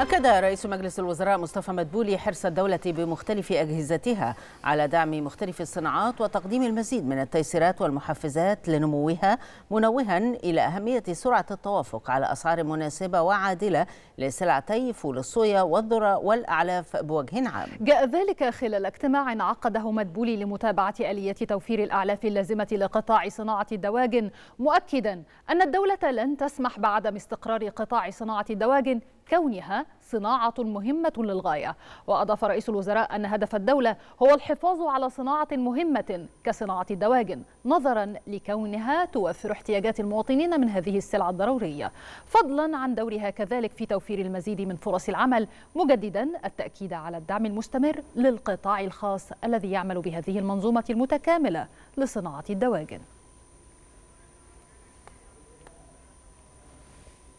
أكد رئيس مجلس الوزراء مصطفى مدبولي حرص الدولة بمختلف أجهزتها على دعم مختلف الصناعات وتقديم المزيد من التيسيرات والمحفزات لنموها منوها إلى أهمية سرعة التوافق على أسعار مناسبة وعادلة لسلعتي فول الصويا والذرة والأعلاف بوجه عام جاء ذلك خلال اجتماع عقده مدبولي لمتابعة آلية توفير الأعلاف اللازمة لقطاع صناعة الدواجن مؤكدا أن الدولة لن تسمح بعدم استقرار قطاع صناعة الدواجن كونها صناعة مهمة للغاية وأضاف رئيس الوزراء أن هدف الدولة هو الحفاظ على صناعة مهمة كصناعة الدواجن نظرا لكونها توفر احتياجات المواطنين من هذه السلع الضرورية فضلا عن دورها كذلك في توفير المزيد من فرص العمل مجددا التأكيد على الدعم المستمر للقطاع الخاص الذي يعمل بهذه المنظومة المتكاملة لصناعة الدواجن